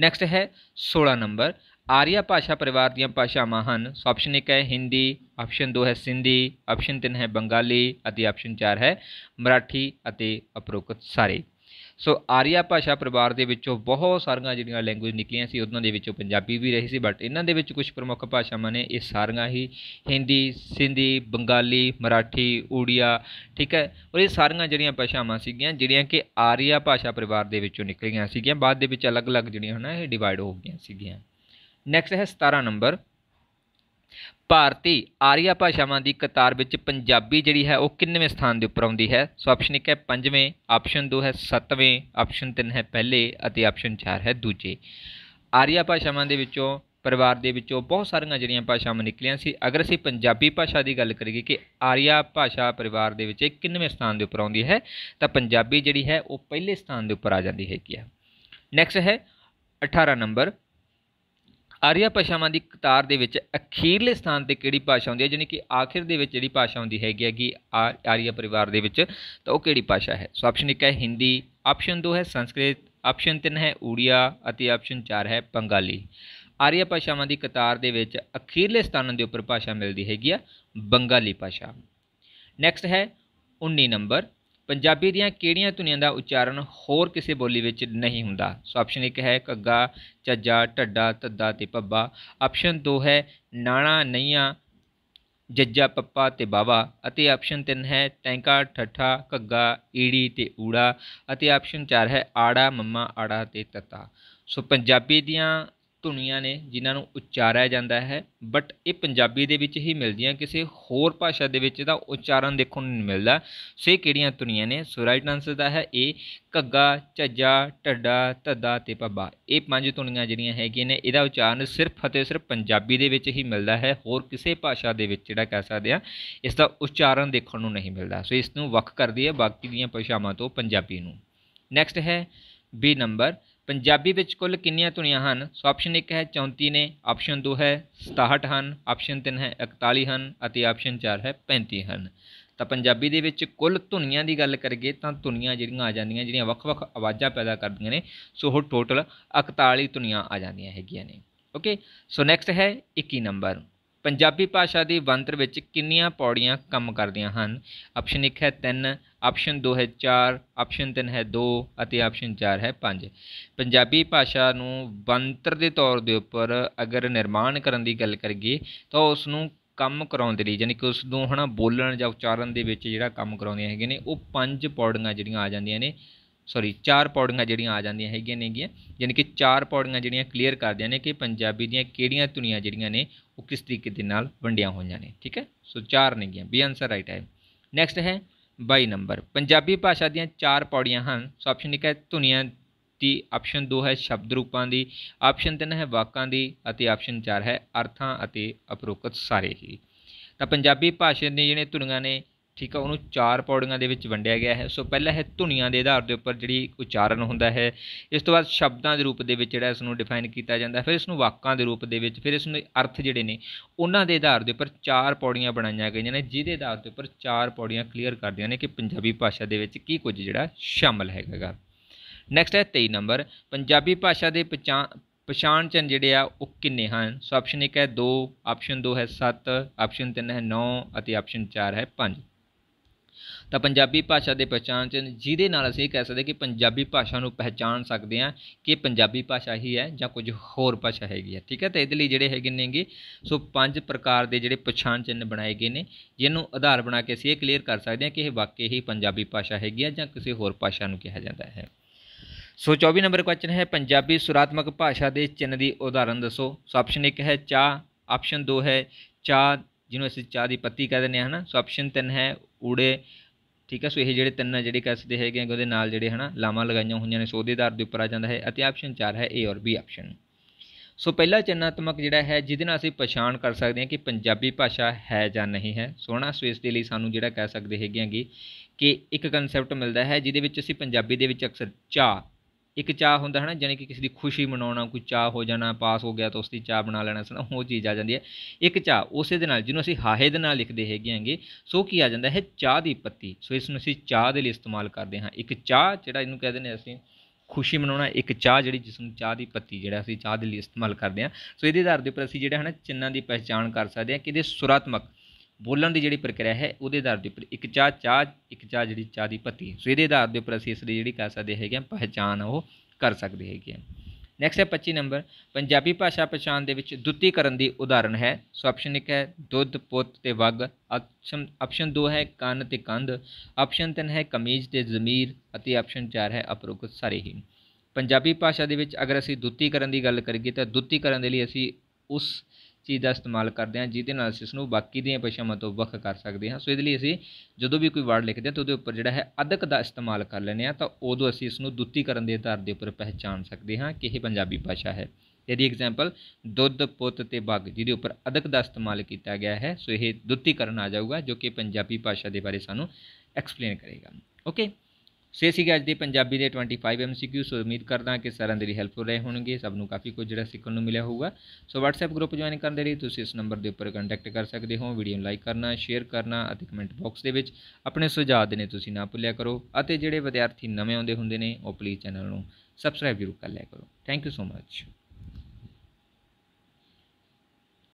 ਨੈਕਸਟ ਹੈ 16 ਨੰਬਰ ਆਰੀਆ ਭਾਸ਼ਾ ਪਰਿਵਾਰ ਦੀਆਂ ਭਾਸ਼ਾਵਾਂ ਹਨ ਸੋ ਆਪਸ਼ਨ 1 ਹੈ ਹਿੰਦੀ ਆਪਸ਼ਨ 2 ਹੈ ਸਿੰਧੀ ਆਪਸ਼ਨ 3 ਹੈ ਬੰਗਾਲੀ ਅਤੇ ਆਪਸ਼ਨ 4 ਹੈ ਮਰਾਠੀ ਅਤੇ ਅਪਰੋਕਤ ਸਾਰੇ ਸੋ ਆਰੀਆ ਭਾਸ਼ਾ ਪਰਿਵਾਰ ਦੇ ਵਿੱਚੋਂ ਬਹੁਤ ਸਾਰੀਆਂ ਜਿਹੜੀਆਂ ਲੈਂਗੁਏਜ ਨਿਕਲੀਆਂ ਸੀ ਉਹਨਾਂ ਦੇ ਵਿੱਚੋਂ ਪੰਜਾਬੀ ਵੀ ਰਹੀ ਸੀ ਬਟ ਇਹਨਾਂ ਦੇ ਵਿੱਚ ਕੁਝ ਪ੍ਰਮੁੱਖ ਭਾਸ਼ਾਵਾਂ ਨੇ ਇਹ ਸਾਰੀਆਂ ਹੀ ਹਿੰਦੀ ਸਿੰਧੀ ਬੰਗਾਲੀ ਮਰਾਠੀ ਉੜੀਆ ਠੀਕ ਹੈ ਔਰ ਇਹ ਸਾਰੀਆਂ ਜਿਹੜੀਆਂ ਭਾਸ਼ਾਵਾਂ ਸੀਗੀਆਂ ਜਿਹੜੀਆਂ ਕਿ ਆਰੀਆ ਭਾਸ਼ਾ ਪਰਿਵਾਰ ਦੇ ਵਿੱਚੋਂ ਨਿਕਲੀਆਂ ਸੀਗੀਆਂ ਬਾਅਦ ਦੇ ਵਿੱਚ ਅਲੱਗ-ਅਲੱਗ ਜਿਹੜੀਆਂ ਹਨ ਇਹ ਡਿਵਾਈਡ ਹੋ ਗਈਆਂ ਸੀਗੀਆਂ ਨੈਕਸਟ ਹੈ 17 ਨੰਬਰ ਭਾਰਤੀ ਆਰੀਆ ਭਾਸ਼ਾਵਾਂ ਦੀ ਕਤਾਰ ਵਿੱਚ ਪੰਜਾਬੀ ਜਿਹੜੀ ਹੈ ਉਹ ਕਿੰਨੇਵੇਂ ਸਥਾਨ ਦੇ ਉੱਪਰ ਆਉਂਦੀ ਹੈ ਸੋ ਆਪਸ਼ਨ 1 ਹੈ 5ਵੇਂ ਆਪਸ਼ਨ 2 ਹੈ 7ਵੇਂ ਆਪਸ਼ਨ 3 ਹੈ ਪਹਿਲੇ ਅਤੇ ਆਪਸ਼ਨ 4 ਹੈ ਦੂਜੇ ਆਰੀਆ ਭਾਸ਼ਾਵਾਂ ਦੇ ਵਿੱਚੋਂ ਪਰਿਵਾਰ ਦੇ ਵਿੱਚੋਂ ਬਹੁਤ ਸਾਰੀਆਂ ਜਿਹੜੀਆਂ ਭਾਸ਼ਾਵਾਂ ਨਿਕਲੀਆਂ ਸੀ ਅਗਰ ਅਸੀਂ ਪੰਜਾਬੀ ਭਾਸ਼ਾ ਦੀ ਗੱਲ ਕਰੀਏ ਕਿ ਆਰੀਆ ਭਾਸ਼ਾ ਪਰਿਵਾਰ ਦੇ ਵਿੱਚ ਕਿੰਨੇਵੇਂ ਸਥਾਨ ਦੇ ਉੱਪਰ ਆਉਂਦੀ ਹੈ ਤਾਂ ਪੰਜਾਬੀ ਜਿਹੜੀ ਹੈ ਉਹ ਪਹਿਲੇ ਸਥਾਨ ਦੇ ਉੱਪਰ ਆ ਜਾਂਦੀ ਕਿ ਆ ਨੈਕਸਟ ਹੈ 18 ਨੰਬਰ ਆਰੀਆ ਭਾਸ਼ਾਵਾਂ ਦੀ ਕਤਾਰ ਦੇ ਵਿੱਚ ਅਖੀਰਲੇ ਸਥਾਨ ਤੇ ਕਿਹੜੀ ਭਾਸ਼ਾ ਆਉਂਦੀ ਹੈ ਜਾਨੀ ਕਿ ਆਖਿਰ ਦੇ ਵਿੱਚ ਜਿਹੜੀ ਭਾਸ਼ਾ ਆਉਂਦੀ ਹੈਗੀ ਹੈ ਕਿ ਆਰੀਆ ਪਰਿਵਾਰ ਦੇ ਵਿੱਚ ਤਾਂ ਉਹ ਕਿਹੜੀ ਭਾਸ਼ਾ ਹੈ ਸੋ ਆਪਸ਼ਨ 1 ਹੈ ਹਿੰਦੀ ਆਪਸ਼ਨ 2 ਹੈ ਸੰਸਕ੍ਰਿਤ ਆਪਸ਼ਨ 3 ਹੈ ਉੜੀਆ ਅਤੇ ਆਪਸ਼ਨ 4 ਹੈ ਬੰਗਾਲੀ ਆਰੀਆ ਭਾਸ਼ਾਵਾਂ ਦੀ ਕਤਾਰ ਦੇ ਵਿੱਚ ਅਖੀਰਲੇ ਸਥਾਨਾਂ ਦੇ ਉੱਪਰ ਭਾਸ਼ਾ ਮਿਲਦੀ ਹੈਗੀ ਆ ਬੰਗਾਲੀ ਭਾਸ਼ਾ ਨੈਕਸਟ ਹੈ 19 ਨੰਬਰ ਪੰਜਾਬੀ ਦੀਆਂ ਕਿਹੜੀਆਂ ਧੁਨੀਆਂ ਦਾ ਉਚਾਰਨ ਹੋਰ ਕਿਸੇ ਬੋਲੀ ਵਿੱਚ ਨਹੀਂ ਹੁੰਦਾ ਸੋ ਆਪਸ਼ਨ 1 ਹੈ ਕੱਗਾ ਚੱਜਾ ਢੱਡਾ ਤੱਦਾ ਤੇ ਪੱਬਾ ਆਪਸ਼ਨ 2 ਹੈ ਨਾਣਾ ਨਈਆਂ ਜੱਜਾ ਪੱਪਾ ਤੇ ਬਾਵਾ ਅਤੇ ਆਪਸ਼ਨ 3 ਹੈ ਟੈਂਕਾ ਠੱਠਾ ਕੱਗਾ ਈੜੀ ਤੇ ਊੜਾ ਅਤੇ ਆਪਸ਼ਨ 4 ਹੈ ਆੜਾ ਮੰਮਾ ਆੜਾ ਤੇ ਤਤਾ ਸੋ ਪੰਜਾਬੀ ਦੀਆਂ ਧੁਨੀਆਂ ਨੇ ਜਿਨ੍ਹਾਂ ਨੂੰ ਉਚਾਰਿਆ ਜਾਂਦਾ ਹੈ ਬਟ ਇਹ ਪੰਜਾਬੀ ਦੇ ਵਿੱਚ ਹੀ ਮਿਲਦੀਆਂ ਕਿਸੇ ਹੋਰ ਭਾਸ਼ਾ ਦੇ ਵਿੱਚ ਇਹਦਾ ਉਚਾਰਨ ਦੇਖਣ ਨੂੰ ਨਹੀਂ ਮਿਲਦਾ ਸੋ ਇਹ ਕਿਹੜੀਆਂ ਧੁਨੀਆਂ ਨੇ ਸੋ ਰਾਈਟ ਆਨਸਰ ਦਾ ਹੈ ਇਹ ਘੱਗਾ ਝੱਜਾ ਟੱਡਾ ਧੱਦਾ ਤੇ ਪੱਬਾ ਇਹ ਪੰਜ ਧੁਨੀਆਂ ਜਿਹੜੀਆਂ ਹੈਗੀਆਂ ਨੇ ਇਹਦਾ ਉਚਾਰਨ ਸਿਰਫ ਅਤੇ ਸਿਰਫ ਪੰਜਾਬੀ ਦੇ ਵਿੱਚ ਹੀ ਮਿਲਦਾ ਹੈ ਹੋਰ ਕਿਸੇ ਭਾਸ਼ਾ ਦੇ ਵਿੱਚ ਜਿਹੜਾ ਕਹਿ ਸਕਦੇ ਆ ਇਸ ਦਾ ਉਚਾਰਨ ਦੇਖਣ ਨੂੰ ਨਹੀਂ ਮਿਲਦਾ ਸੋ ਇਸ ਨੂੰ ਵੱਖ ਕਰਦੀ ਹੈ ਬਾਕੀ ਦੀਆਂ ਭਾਸ਼ਾਵਾਂ ਤੋਂ ਪੰਜਾਬੀ ਨੂੰ ਨੈਕਸਟ ਹੈ ਬੀ ਨੰਬਰ ਪੰਜਾਬੀ ਵਿੱਚ ਕੁੱਲ ਕਿੰਨੀਆਂ ਧੁਨੀਆਂ ਹਨ ਸੋ ਆਪਸ਼ਨ 1 ਹੈ 34 ਨੇ ਆਪਸ਼ਨ 2 ਹੈ 67 ਹਨ ਆਪਸ਼ਨ 3 ਹੈ 41 ਹਨ ਅਤੇ ਆਪਸ਼ਨ 4 ਹੈ 35 ਹਨ ਤਾਂ ਪੰਜਾਬੀ ਦੇ ਵਿੱਚ ਕੁੱਲ ਧੁਨੀਆਂ ਦੀ ਗੱਲ ਕਰੀਏ ਤਾਂ ਧੁਨੀਆਂ ਜਿਹੜੀਆਂ ਆ ਜਾਂਦੀਆਂ ਜਿਹੜੀਆਂ ਵੱਖ-ਵੱਖ ਆਵਾਜ਼ਾਂ ਪੈਦਾ ਕਰਦੀਆਂ ਨੇ ਸੋ ਉਹ ਟੋਟਲ 41 ਧੁਨੀਆਂ ਆ ਜਾਂਦੀਆਂ ਹੈਗੀਆਂ ਨੇ ਓਕੇ ਸੋ ਨੈਕਸਟ ਹੈ 21 ਨੰਬਰ ਪੰਜਾਬੀ ਭਾਸ਼ਾ ਦੀ ਵੰਤਰ ਵਿੱਚ ਕਿੰਨੀਆਂ ਪੌੜੀਆਂ ਕੰਮ ਕਰਦੀਆਂ ਹਨ ਆਪਸ਼ਨ 1 ਹੈ 3 ਆਪਸ਼ਨ 2 ਹੈ 4 ਆਪਸ਼ਨ 3 ਹੈ 2 ਅਤੇ ਆਪਸ਼ਨ 4 ਹੈ 5 ਪੰਜਾਬੀ ਭਾਸ਼ਾ ਨੂੰ ਬੰਤਰ ਦੇ ਤੌਰ ਦੇ ਉੱਪਰ ਅਗਰ ਨਿਰਮਾਣ ਕਰਨ ਦੀ ਗੱਲ ਕਰੀਏ ਤਾਂ ਉਸ ਨੂੰ ਕੰਮ ਕਰਾਉਣ ਦੇ ਲਈ ਯਾਨੀ ਕਿ ਉਸ ਨੂੰ ਹਨਾ ਬੋਲਣ ਜਾਂ ਉਚਾਰਨ ਦੇ ਵਿੱਚ ਜਿਹੜਾ ਕੰਮ ਕਰਾਉਂਦੇ ਹੈਗੇ ਨੇ ਉਹ ਪੰਜ ਪੌੜੀਆਂ ਜਿਹੜੀਆਂ ਆ ਜਾਂਦੀਆਂ ਨੇ ਸੌਰੀ ਚਾਰ ਪੌੜੀਆਂ ਜਿਹੜੀਆਂ ਆ ਜਾਂਦੀਆਂ ਹੈਗੀਆਂ ਨੇਗੀਆਂ ਯਾਨੀ ਕਿ ਚਾਰ ਪੌੜੀਆਂ ਜਿਹੜੀਆਂ ਕਲੀਅਰ ਕਰਦੀਆਂ ਨੇ ਕਿ ਪੰਜਾਬੀ ਦੀਆਂ ਕਿਹੜੀਆਂ ਧੁਨੀਆਂ ਜਿਹੜੀਆਂ ਨੇ ਉਹ ਕਿਸ ਤਰੀਕੇ ਦੇ ਨਾਲ ਵੰਡੀਆਂ ਹੋਈਆਂ ਨੇ ਠੀਕ ਹੈ ਸੋ ਚਾਰ ਨੇਗੀਆਂ ਬੀ ਆਨਸਰ ਰਾਈਟ ਹੈ ਨੈਕਸਟ ਹੈ 22 ਨੰਬਰ ਪੰਜਾਬੀ ਭਾਸ਼ਾ ਦੀਆਂ ਚਾਰ ਪੌੜੀਆਂ ਹਨ ਸੋ ਆਪਸ਼ਨ 1 ਹੈ ਧੁਨੀਆਂ ਦੀ ਆਪਸ਼ਨ 2 ਹੈ ਸ਼ਬਦ ਰੂਪਾਂ ਦੀ ਆਪਸ਼ਨ 3 ਹੈ ਵਾਕਾਂ ਦੀ ਅਤੇ ਆਪਸ਼ਨ 4 ਹੈ ਅਰਥਾਂ ਅਤੇ ਅਪਰੋਕਤ ਸਾਰੇ ਹੀ ਤਾਂ ਪੰਜਾਬੀ ਭਾਸ਼ਾ ਦੀਆਂ ਜਿਹੜੇ ਧੁਨੀਆਂ ਨੇ ਠੀਕ ਆ ਉਹਨੂੰ ਚਾਰ ਪੌੜੀਆਂ ਦੇ ਵਿੱਚ ਵੰਡਿਆ ਗਿਆ ਹੈ ਸੋ ਪਹਿਲਾ ਹੈ ਧੁਨੀਆਂ ਦੇ ਆਧਾਰ ਦੇ ਉੱਪਰ ਜਿਹੜੀ ਉਚਾਰਨ ਹੁੰਦਾ ਹੈ ਇਸ ਤੋਂ ਬਾਅਦ ਸ਼ਬਦਾਂ ਦੇ ਰੂਪ ਦੇ ਵਿੱਚ ਜਿਹੜਾ ਇਸ ਨੂੰ ਡਿਫਾਈਨ ਕੀਤਾ ਜਾਂਦਾ ਫਿਰ ਇਸ ਨੂੰ ਵਾਕਾਂ ਦੇ ਰੂਪ ਦੇ ਵਿੱਚ ਫਿਰ ਇਸ ਨੂੰ ਅਰਥ ਜਿਹੜੇ ਨੇ ਉਹਨਾਂ ਦੇ ਆਧਾਰ ਦੇ ਉੱਪਰ ਚਾਰ ਪੌੜੀਆਂ ਬਣਾਈਆਂ ਗਈਆਂ ਨੇ ਜਿਹਦੇ ਆਧਾਰ ਦੇ ਉੱਪਰ ਚਾਰ ਪੌੜੀਆਂ ਕਲੀਅਰ ਕਰਦੀਆਂ ਨੇ ਕਿ ਪੰਜਾਬੀ ਭਾਸ਼ਾ ਦੇ ਵਿੱਚ ਕੀ ਕੁਝ ਜਿਹੜਾ ਸ਼ਾਮਲ ਹੈਗਾਗਾ ਨੈਕਸਟ ਹੈ 23 ਨੰਬਰ ਪੰਜਾਬੀ ਭਾਸ਼ਾ ਦੇ ਪਛਾਣ ਪਛਾਣ ਚਨ ਜਿਹੜੇ ਆ ਉਹ ਕਿੰਨੇ ਹਨ ਸੋ ਆਪਸ਼ਨ 1 ਹੈ 2 ਆਪਸ਼ਨ 2 ਹੈ 7 ਆਪਸ਼ਨ 3 ਹੈ 9 ਅਤੇ ਆਪਸ਼ਨ 4 ਹੈ 5 ਤਾਂ ਪੰਜਾਬੀ ਭਾਸ਼ਾ ਦੇ ਪਹਿਚਾਣ ਚ ਜਿਹਦੇ ਨਾਲ ਅਸੀਂ ਕਹਿ ਸਕਦੇ ਕਿ ਪੰਜਾਬੀ ਭਾਸ਼ਾ ਨੂੰ ਪਹਿਚਾਨ ਸਕਦੇ ਹਾਂ ਕਿ ਪੰਜਾਬੀ ਭਾਸ਼ਾ ਹੀ ਹੈ ਜਾਂ ਕੁਝ ਹੋਰ ਭਾਸ਼ਾ ਹੈਗੀ ਹੈ ਠੀਕ ਹੈ ਤਾਂ ਇਹਦੇ ਲਈ ਜਿਹੜੇ ਹੈਗੇ ਨੇਗੇ ਸੋ ਪੰਜ ਪ੍ਰਕਾਰ ਦੇ ਜਿਹੜੇ ਪਛਾਣ ਚਿੰਨ ਬਣਾਏ ਗਏ ਨੇ ਜਿਹਨੂੰ ਆਧਾਰ ਬਣਾ ਕੇ ਅਸੀਂ ਇਹ ਕਲੀਅਰ ਕਰ ਸਕਦੇ ਹਾਂ ਕਿ ਇਹ ਵਾਕਈ ਹੀ ਪੰਜਾਬੀ ਭਾਸ਼ਾ ਹੈਗੀ ਆ ਜਾਂ ਕਿਸੇ ਹੋਰ ਭਾਸ਼ਾ ਨੂੰ ਕਿਹਾ ਜਾਂਦਾ ਹੈ ਸੋ 24 ਨੰਬਰ ਕੁਐਸਚਨ ਹੈ ਪੰਜਾਬੀ ਸੁਰਾਤਮਕ ਭਾਸ਼ਾ ਦੇ ਚਿੰਨ ਦੀ ਉਦਾਹਰਨ ਦੱਸੋ ਸੋ ਆਪਸ਼ਨ 1 ਹੈ ਚਾਹ ਆਪਸ਼ਨ 2 ਹੈ ਚਾਹ ਜਿਹਨੂੰ ਅਸੀਂ ਚਾਹ ਦੀ ਪੱਤੀ ਕਹਿੰਦੇ ਨੇ ਹਨਾ ਸੋ ਆਪਸ਼ਨ 3 ਹੈ ਊੜੇ ਠੀਕ ਹੈ ਸੋ ਇਹ ਜਿਹੜੇ ਤਿੰਨ ਜਿਹੜੇ ਕੱਸਦੇ ਹੈਗੇ ਆ ਉਹਦੇ ਨਾਲ ਜਿਹੜੇ ਹਨਾ ਲਾਵਾਂ ਲਗਾਈਆਂ ਹੋਈਆਂ ਨੇ ਸੋ ਆਧਾਰ ਦੇ ਉੱਪਰ ਆ ਜਾਂਦਾ ਹੈ ਅਤੇ ਆਪਸ਼ਨ 4 ਹੈ A ਔਰ B ਆਪਸ਼ਨ ਸੋ ਪਹਿਲਾ ਚਿੰਨਾਤਮਕ ਜਿਹੜਾ ਹੈ ਜਿਹਦੇ ਨਾਲ ਅਸੀਂ ਪਛਾਣ ਕਰ ਸਕਦੇ ਹਾਂ ਕਿ ਪੰਜਾਬੀ ਭਾਸ਼ਾ ਹੈ ਜਾਂ ਨਹੀਂ ਹੈ ਸੋਹਣਾ ਸਵੇਸ ਦੇ ਲਈ ਸਾਨੂੰ ਜਿਹੜਾ ਕਹਿ ਸਕਦੇ ਹੈਗੇ ਆਂਗੇ ਕਿ ਇੱਕ ਕਨਸੈਪਟ ਮਿਲਦਾ ਹੈ ਜਿਹਦੇ ਵਿੱਚ ਅਸੀਂ ਪੰਜਾਬੀ ਦੇ ਵਿੱਚ ਅਕਸਰ ਚਾ ਇੱਕ ਚਾਹ ਹੁੰਦਾ ਹੈ ਨਾ ਜਾਨੀ ਕਿ ਕਿਸੇ ਦੀ ਖੁਸ਼ੀ ਮਨਾਉਣਾ ਕੋਈ ਚਾਹ ਹੋ ਜਾਣਾ ਪਾਸ ਹੋ ਗਿਆ ਤਾਂ ਉਸ ਦੀ ਚਾਹ ਬਣਾ ਲੈਣਾ ਸਣਾ ਉਹ ਚੀਜ਼ ਆ ਜਾਂਦੀ ਹੈ ਇੱਕ ਚਾਹ ਉਸੇ ਦੇ ਨਾਲ ਜਿਹਨੂੰ ਅਸੀਂ ਹਾਹੇ ਦੇ ਨਾਲ ਲਿਖਦੇ ਹੈਗੇ ਆਂਗੇ ਸੋ ਕੀ ਆ ਜਾਂਦਾ ਹੈ ਚਾਹ ਦੀ ਪੱਤੀ ਸੋ ਇਸ ਨੂੰ ਅਸੀਂ ਚਾਹ ਦੇ ਲਈ ਇਸਤੇਮਾਲ ਕਰਦੇ ਹਾਂ ਇੱਕ ਚਾਹ ਜਿਹੜਾ ਇਹਨੂੰ ਕਹਿੰਦੇ ਨੇ ਅਸੀਂ ਖੁਸ਼ੀ ਮਨਾਉਣਾ ਇੱਕ ਚਾਹ ਜਿਹੜੀ ਜਿਸ ਨੂੰ ਚਾਹ ਦੀ ਪੱਤੀ ਜਿਹੜਾ ਅਸੀਂ ਚਾਹ ਦੇ ਲਈ ਇਸਤੇਮਾਲ ਕਰਦੇ ਹਾਂ ਸੋ ਇਹਦੇ ਆਧਾਰ ਦੇ ਉੱਪਰ ਅਸੀਂ ਜਿਹੜਾ ਹੈ ਨਾ ਚਿੰਨਾਂ ਦੀ ਪਛਾਣ ਕਰ ਸਕਦੇ ਹਾਂ ਕਿ ਇਹਦੇ ਸੁਰਾਤਮਕ ਬੋਲਣ ਦੀ ਜਿਹੜੀ ਪ੍ਰਕਿਰਿਆ ਹੈ ਉਹਦੇ ਆਧਾਰ ਦੇ ਉੱਪਰ ਇੱਕ ਚਾਹ ਚਾਹ ਇੱਕ ਚਾਹ ਜਿਹੜੀ ਚਾਹ ਦੀ ਪੱਤੀ ਸੋ ਇਹਦੇ ਆਧਾਰ ਦੇ ਉੱਪਰ ਅਸੀਂ ਇਸ ਦੀ ਜਿਹੜੀ ਕਰ ਸਕਦੇ ਹੈਗੇ ਆ ਪਹਿਚਾਨ ਉਹ ਕਰ ਸਕਦੇ ਹੈਗੇ ਆ ਨੈਕਸਟ ਹੈ 25 ਨੰਬਰ ਪੰਜਾਬੀ ਭਾਸ਼ਾ ਪਛਾਣ ਦੇ ਵਿੱਚ ਦੁੱਤੀਕਰਨ ਦੀ ਉਦਾਹਰਣ ਹੈ ਸੋ ਆਪਸ਼ਨ 1 ਹੈ ਦੁੱਧ ਪੁੱਤ ਤੇ ਵਗ ਆਪਸ਼ਨ 2 ਹੈ ਕੰਨ ਤੇ ਕੰਧ ਆਪਸ਼ਨ 3 ਹੈ ਕਮੀਜ਼ ਤੇ ਜ਼ਮੀਰ ਅਤੇ ਆਪਸ਼ਨ 4 ਹੈ ਅਪਰੋਕਤ ਸਾਰੇ ਹੀ ਪੰਜਾਬੀ ਭਾਸ਼ਾ ਦੇ ਵਿੱਚ ਅਗਰ ਅਸੀਂ ਦੁੱਤੀਕਰਨ ਦੀ ਗੱਲ ਕਰੀਏ ਤਾਂ ਦੁੱਤੀਕਰਨ ਦੇ ਲਈ ਅਸੀਂ ਉਸ ਚੀਜ਼ ਦਾ ਇਸਤੇਮਾਲ ਕਰਦੇ ਹਾਂ ਜਿਹਦੇ ਨਾਲ ਅਸੀਂ ਇਸ ਨੂੰ ਬਾਕੀ ਦੀਆਂ ਭਾਸ਼ਾਵਾਂ ਤੋਂ ਵੱਖ ਕਰ ਸਕਦੇ ਹਾਂ ਸੋ ਇਸ ਲਈ ਅਸੀਂ ਜਦੋਂ ਵੀ ਕੋਈ ਵਰਡ ਲਿਖਦੇ ਹਾਂ ਤਾਂ ਉਹਦੇ ਉੱਪਰ ਜਿਹੜਾ ਹੈ ਅਦਕ ਦਾ ਇਸਤੇਮਾਲ ਕਰ ਲੈਂਦੇ ਹਾਂ ਤਾਂ ਉਦੋਂ ਅਸੀਂ ਇਸ ਨੂੰ ਦੁੱਤੀਕਰਨ ਦੇ ਆਧਾਰ ਦੇ ਉੱਪਰ ਪਹਿਚਾਨ ਸਕਦੇ ਹਾਂ ਕਿ ਇਹ ਪੰਜਾਬੀ ਭਾਸ਼ਾ ਹੈ ਇਹਦੀ ਐਗਜ਼ਾਮਪਲ ਦੁੱਧ ਪੁੱਤ ਤੇ ਬੱਗ ਜਿਹਦੇ ਉੱਪਰ ਅਦਕ ਦਾ ਇਸਤੇਮਾਲ ਕੀਤਾ ਗਿਆ ਹੈ ਸੋ ਇਹ ਦੁੱਤੀਕਰਨ ਆ ਜਾਊਗਾ ਜੋ ਕਿ ਪੰਜਾਬੀ ਭਾਸ਼ਾ ਦੇ ਬਾਰੇ ਸਾਨੂੰ ਐਕਸਪਲੇਨ ਕਰੇਗਾ ਓਕੇ ਸੋ ਇਹ ਸੀਗਾ ਅੱਜ ਦੇ ਪੰਜਾਬੀ ਦੇ 25 ਐਮਸੀਕਿਊ ਸੋ ਉਮੀਦ ਕਰਦਾ ਕਿ ਸਾਰਿਆਂ ਦੇ ਲਈ ਹੈਲਪਫੁਲ ਰਹੇ ਹੋਣਗੇ ਸਭ ਨੂੰ ਕਾਫੀ ਕੁਝ ਜਿਹੜਾ ਸਿੱਖਣ ਨੂੰ ਮਿਲਿਆ ਹੋਊਗਾ ਸੋ WhatsApp ਗਰੁੱਪ ਜੁਆਇਨ ਕਰਨ ਦੇ ਲਈ ਤੁਸੀਂ ਇਸ ਨੰਬਰ ਦੇ ਉੱਪਰ ਕੰਟੈਕਟ ਕਰ ਸਕਦੇ ਹੋ ਵੀਡੀਓ ਨੂੰ ਲਾਈਕ ਕਰਨਾ ਸ਼ੇਅਰ ਕਰਨਾ ਅਤੇ ਕਮੈਂਟ ਬਾਕਸ ਦੇ ਵਿੱਚ ਆਪਣੇ ਸੁਝਾਅ ਦੇਣੇ ਤੁਸੀਂ ਨਾ ਭੁੱਲਿਆ ਕਰੋ ਅਤੇ ਜਿਹੜੇ ਵਿਦਿਆਰਥੀ ਨਵੇਂ ਆਉਂਦੇ ਹੁੰਦੇ ਨੇ ਉਹ ਪਲੀਜ਼ ਚੈਨਲ ਨੂੰ ਸਬਸਕ੍ਰਾਈਬ ਜ਼ਰੂਰ ਕਰ ਲਿਆ ਕਰੋ ਥੈਂਕ ਯੂ ਸੋ ਮੱਚ